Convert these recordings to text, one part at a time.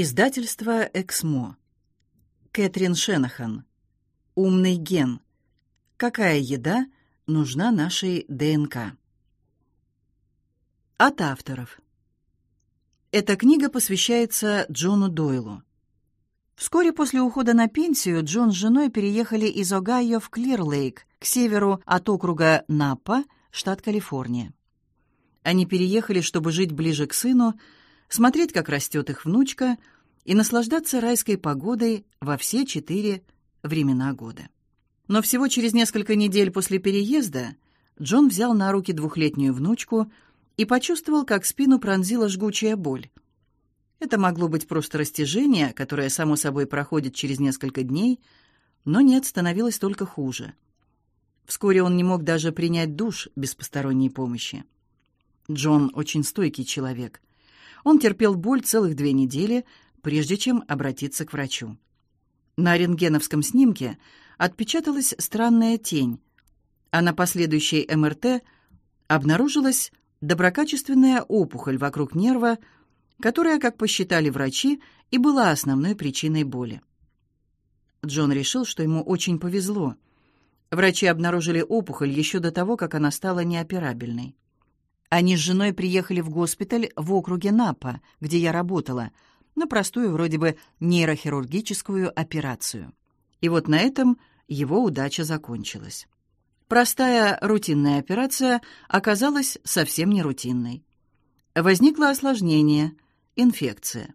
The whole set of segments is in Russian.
Издательство Эксмо. Кэтрин Шенахан. Умный ген. Какая еда нужна нашей ДНК? От авторов. Эта книга посвящается Джону Дойлу. Вскоре после ухода на пенсию Джон с женой переехали из Огайо в Клирлейк, к северу от округа Напа, штат Калифорния. Они переехали, чтобы жить ближе к сыну, смотреть, как растет их внучка, и наслаждаться райской погодой во все четыре времена года. Но всего через несколько недель после переезда Джон взял на руки двухлетнюю внучку и почувствовал, как спину пронзила жгучая боль. Это могло быть просто растяжение, которое само собой проходит через несколько дней, но нет, становилось только хуже. Вскоре он не мог даже принять душ без посторонней помощи. Джон очень стойкий человек. Он терпел боль целых две недели, прежде чем обратиться к врачу. На рентгеновском снимке отпечаталась странная тень, а на последующей МРТ обнаружилась доброкачественная опухоль вокруг нерва, которая, как посчитали врачи, и была основной причиной боли. Джон решил, что ему очень повезло. Врачи обнаружили опухоль еще до того, как она стала неоперабельной. Они с женой приехали в госпиталь в округе Напа, где я работала, на простую вроде бы нейрохирургическую операцию. И вот на этом его удача закончилась. Простая рутинная операция оказалась совсем не рутинной. Возникло осложнение инфекция.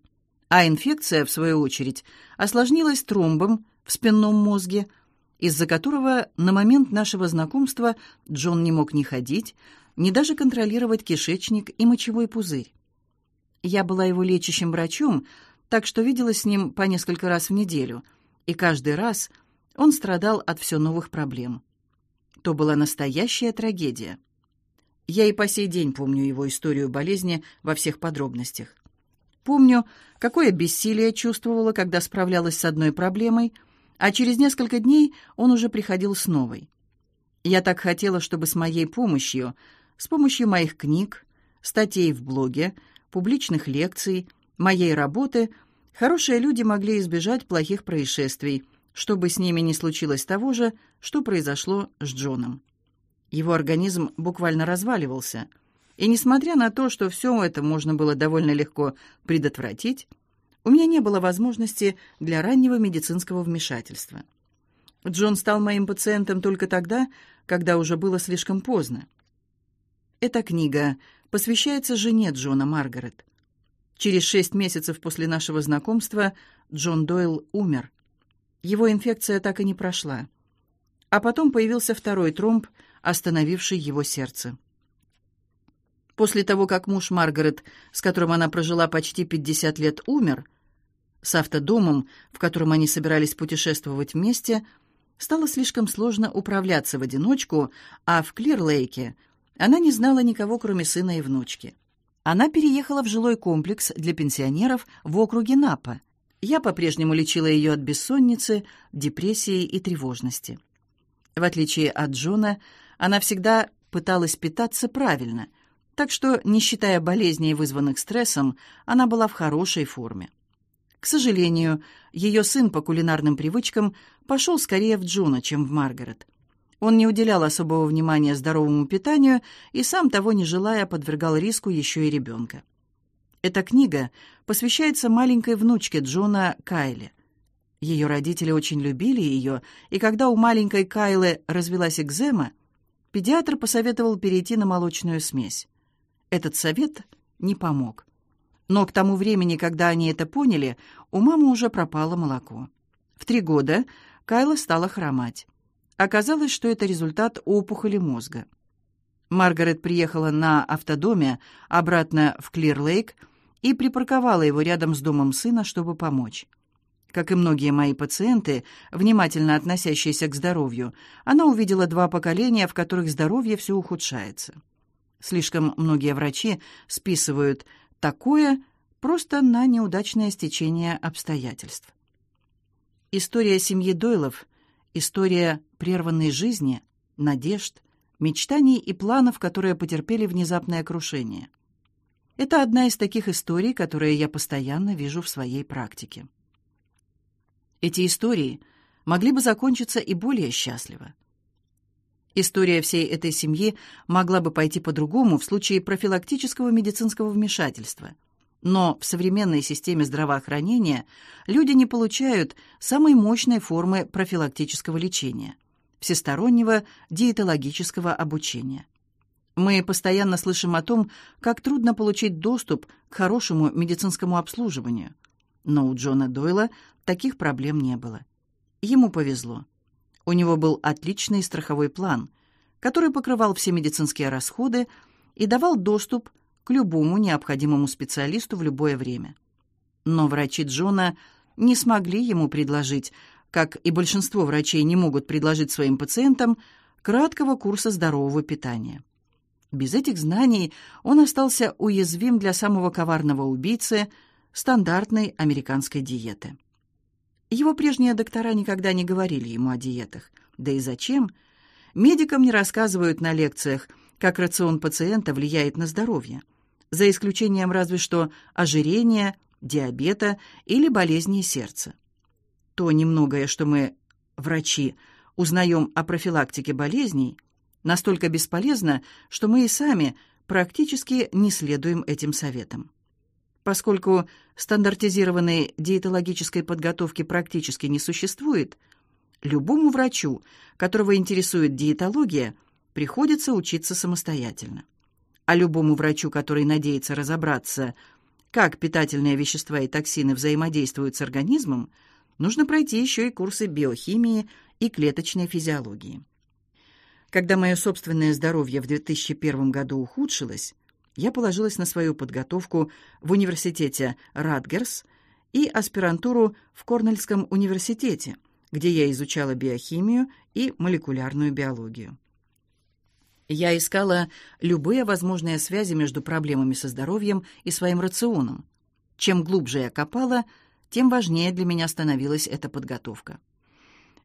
А инфекция в свою очередь осложнилась тромбом в спинном мозге, из-за которого на момент нашего знакомства Джон не мог ни ходить, ни даже контролировать кишечник и мочевой пузырь. Я была его лечащим врачом, так что виделась с ним по несколько раз в неделю, и каждый раз он страдал от все новых проблем. То была настоящая трагедия. Я и по сей день помню его историю болезни во всех подробностях. Помню, какое бессилие чувствовала, когда справлялась с одной проблемой, а через несколько дней он уже приходил с новой. Я так хотела, чтобы с моей помощью с помощью моих книг, статей в блоге, публичных лекций, моей работы хорошие люди могли избежать плохих происшествий, чтобы с ними не случилось того же, что произошло с Джоном. Его организм буквально разваливался, и несмотря на то, что все это можно было довольно легко предотвратить, у меня не было возможности для раннего медицинского вмешательства. Джон стал моим пациентом только тогда, когда уже было слишком поздно. Эта книга посвящается жене Джона Маргарет. Через шесть месяцев после нашего знакомства Джон Дойл умер. Его инфекция так и не прошла. А потом появился второй тромб, остановивший его сердце. После того, как муж Маргарет, с которым она прожила почти 50 лет, умер, с автодомом, в котором они собирались путешествовать вместе, стало слишком сложно управляться в одиночку, а в Клирлейке – она не знала никого, кроме сына и внучки. Она переехала в жилой комплекс для пенсионеров в округе Напа. Я по-прежнему лечила ее от бессонницы, депрессии и тревожности. В отличие от Джона, она всегда пыталась питаться правильно, так что, не считая болезней, вызванных стрессом, она была в хорошей форме. К сожалению, ее сын по кулинарным привычкам пошел скорее в Джона, чем в Маргарет – он не уделял особого внимания здоровому питанию и сам того не желая подвергал риску еще и ребенка. Эта книга посвящается маленькой внучке Джона Кайле. Ее родители очень любили ее, и когда у маленькой Кайлы развилась экзема, педиатр посоветовал перейти на молочную смесь. Этот совет не помог. Но к тому времени, когда они это поняли, у мамы уже пропало молоко. В три года Кайла стала хромать. Оказалось, что это результат опухоли мозга. Маргарет приехала на автодоме обратно в Клир-Лейк и припарковала его рядом с домом сына, чтобы помочь. Как и многие мои пациенты, внимательно относящиеся к здоровью, она увидела два поколения, в которых здоровье все ухудшается. Слишком многие врачи списывают такое просто на неудачное стечение обстоятельств. История семьи Дойлов История прерванной жизни, надежд, мечтаний и планов, которые потерпели внезапное крушение. Это одна из таких историй, которые я постоянно вижу в своей практике. Эти истории могли бы закончиться и более счастливо. История всей этой семьи могла бы пойти по-другому в случае профилактического медицинского вмешательства – но в современной системе здравоохранения люди не получают самой мощной формы профилактического лечения – всестороннего диетологического обучения. Мы постоянно слышим о том, как трудно получить доступ к хорошему медицинскому обслуживанию. Но у Джона Дойла таких проблем не было. Ему повезло. У него был отличный страховой план, который покрывал все медицинские расходы и давал доступ к к любому необходимому специалисту в любое время. Но врачи Джона не смогли ему предложить, как и большинство врачей не могут предложить своим пациентам, краткого курса здорового питания. Без этих знаний он остался уязвим для самого коварного убийцы стандартной американской диеты. Его прежние доктора никогда не говорили ему о диетах. Да и зачем? Медикам не рассказывают на лекциях, как рацион пациента влияет на здоровье за исключением разве что ожирения, диабета или болезней сердца. То немногое, что мы, врачи, узнаем о профилактике болезней, настолько бесполезно, что мы и сами практически не следуем этим советам. Поскольку стандартизированной диетологической подготовки практически не существует, любому врачу, которого интересует диетология, приходится учиться самостоятельно а любому врачу, который надеется разобраться, как питательные вещества и токсины взаимодействуют с организмом, нужно пройти еще и курсы биохимии и клеточной физиологии. Когда мое собственное здоровье в 2001 году ухудшилось, я положилась на свою подготовку в университете Радгерс и аспирантуру в Корнельском университете, где я изучала биохимию и молекулярную биологию. Я искала любые возможные связи между проблемами со здоровьем и своим рационом. Чем глубже я копала, тем важнее для меня становилась эта подготовка.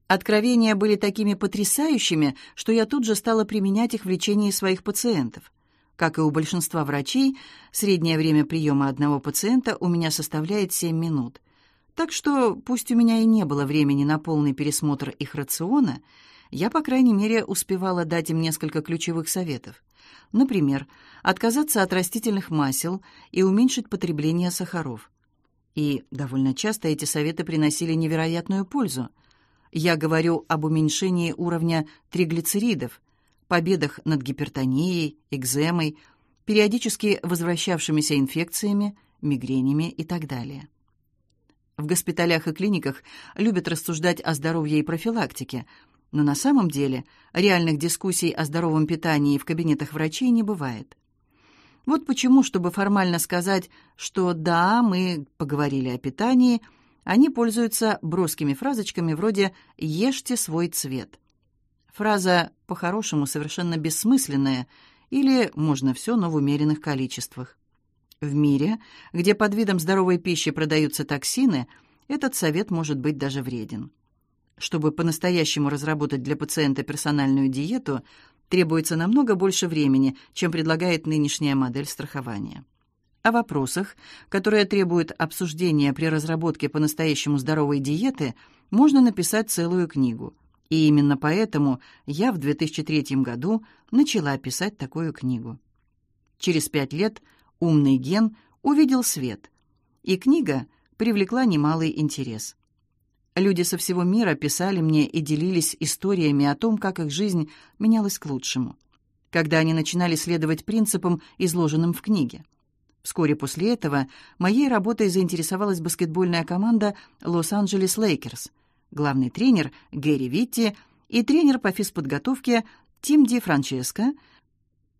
Откровения были такими потрясающими, что я тут же стала применять их в лечении своих пациентов. Как и у большинства врачей, среднее время приема одного пациента у меня составляет 7 минут. Так что, пусть у меня и не было времени на полный пересмотр их рациона, я, по крайней мере, успевала дать им несколько ключевых советов. Например, отказаться от растительных масел и уменьшить потребление сахаров. И довольно часто эти советы приносили невероятную пользу. Я говорю об уменьшении уровня триглицеридов, победах над гипертонией, экземой, периодически возвращавшимися инфекциями, мигренями и так далее. В госпиталях и клиниках любят рассуждать о здоровье и профилактике – но на самом деле реальных дискуссий о здоровом питании в кабинетах врачей не бывает. Вот почему, чтобы формально сказать, что да, мы поговорили о питании, они пользуются броскими фразочками вроде «ешьте свой цвет». Фраза по-хорошему совершенно бессмысленная или «можно все, но в умеренных количествах». В мире, где под видом здоровой пищи продаются токсины, этот совет может быть даже вреден. Чтобы по-настоящему разработать для пациента персональную диету, требуется намного больше времени, чем предлагает нынешняя модель страхования. О вопросах, которые требуют обсуждения при разработке по-настоящему здоровой диеты, можно написать целую книгу. И именно поэтому я в 2003 году начала писать такую книгу. Через пять лет «Умный ген» увидел свет, и книга привлекла немалый интерес. Люди со всего мира писали мне и делились историями о том, как их жизнь менялась к лучшему, когда они начинали следовать принципам, изложенным в книге. Вскоре после этого моей работой заинтересовалась баскетбольная команда «Лос-Анджелес Лейкерс», главный тренер Гэри Витти и тренер по физподготовке Тим Ди Франческо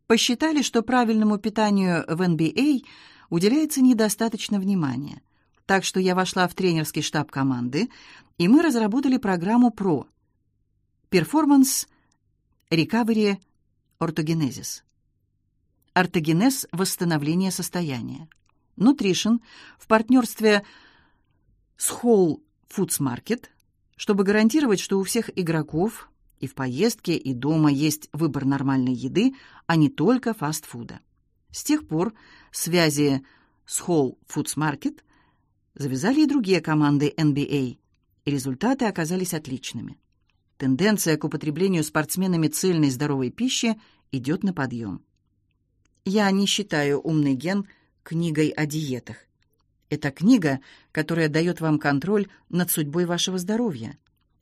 посчитали, что правильному питанию в NBA а уделяется недостаточно внимания – так что я вошла в тренерский штаб команды, и мы разработали программу ПРО Перформанс Recovery Orthogenesis. Ортогенез – восстановление состояния. Nutrition в партнерстве с Whole Foods Market, чтобы гарантировать, что у всех игроков и в поездке, и дома есть выбор нормальной еды, а не только фастфуда. С тех пор связи с Whole Foods Market завязали и другие команды NBA, а. и результаты оказались отличными. Тенденция к употреблению спортсменами цельной здоровой пищи идет на подъем. Я не считаю «Умный ген» книгой о диетах. Это книга, которая дает вам контроль над судьбой вашего здоровья.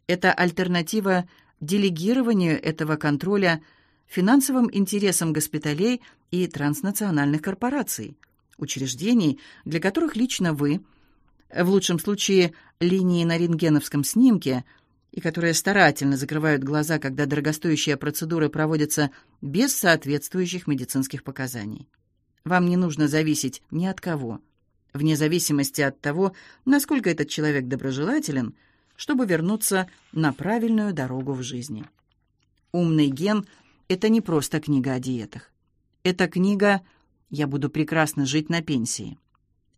Это альтернатива делегированию этого контроля финансовым интересам госпиталей и транснациональных корпораций, учреждений, для которых лично вы – в лучшем случае линии на рентгеновском снимке, и которые старательно закрывают глаза, когда дорогостоящие процедуры проводятся без соответствующих медицинских показаний. Вам не нужно зависеть ни от кого, вне зависимости от того, насколько этот человек доброжелателен, чтобы вернуться на правильную дорогу в жизни. «Умный ген» — это не просто книга о диетах. Это книга «Я буду прекрасно жить на пенсии».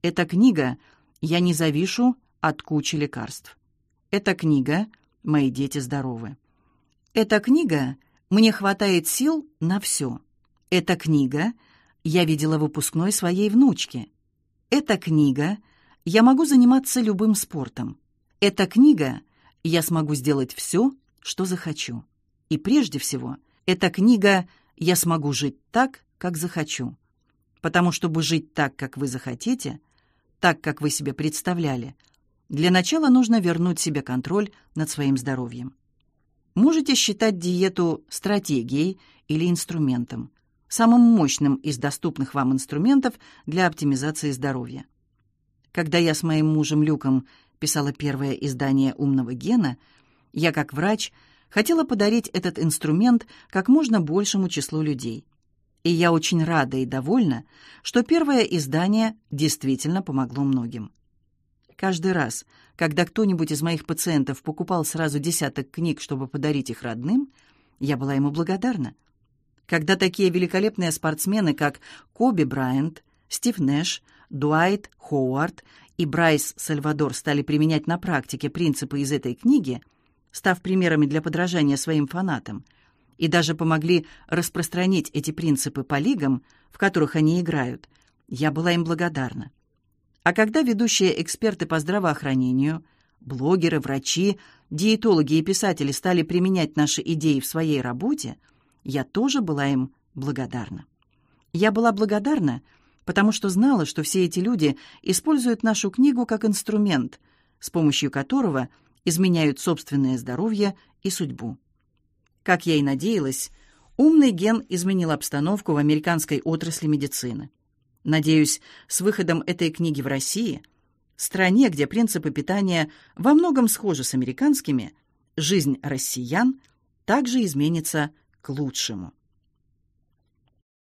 Это книга — я не завишу от кучи лекарств. Эта книга Мои дети здоровы. Эта книга мне хватает сил на все. Эта книга я видела выпускной своей внучки. Эта книга я могу заниматься любым спортом. Эта книга я смогу сделать все, что захочу. И прежде всего, эта книга я смогу жить так, как захочу. Потому чтобы жить так, как вы захотите, так, как вы себе представляли. Для начала нужно вернуть себе контроль над своим здоровьем. Можете считать диету стратегией или инструментом, самым мощным из доступных вам инструментов для оптимизации здоровья. Когда я с моим мужем Люком писала первое издание «Умного гена», я, как врач, хотела подарить этот инструмент как можно большему числу людей – и я очень рада и довольна, что первое издание действительно помогло многим. Каждый раз, когда кто-нибудь из моих пациентов покупал сразу десяток книг, чтобы подарить их родным, я была ему благодарна. Когда такие великолепные спортсмены, как Коби Брайант, Стив Нэш, Дуайт Ховард и Брайс Сальвадор стали применять на практике принципы из этой книги, став примерами для подражания своим фанатам – и даже помогли распространить эти принципы по лигам, в которых они играют. Я была им благодарна. А когда ведущие эксперты по здравоохранению, блогеры, врачи, диетологи и писатели стали применять наши идеи в своей работе, я тоже была им благодарна. Я была благодарна, потому что знала, что все эти люди используют нашу книгу как инструмент, с помощью которого изменяют собственное здоровье и судьбу. Как я и надеялась, умный ген изменил обстановку в американской отрасли медицины. Надеюсь, с выходом этой книги в России, стране, где принципы питания во многом схожи с американскими, жизнь россиян также изменится к лучшему.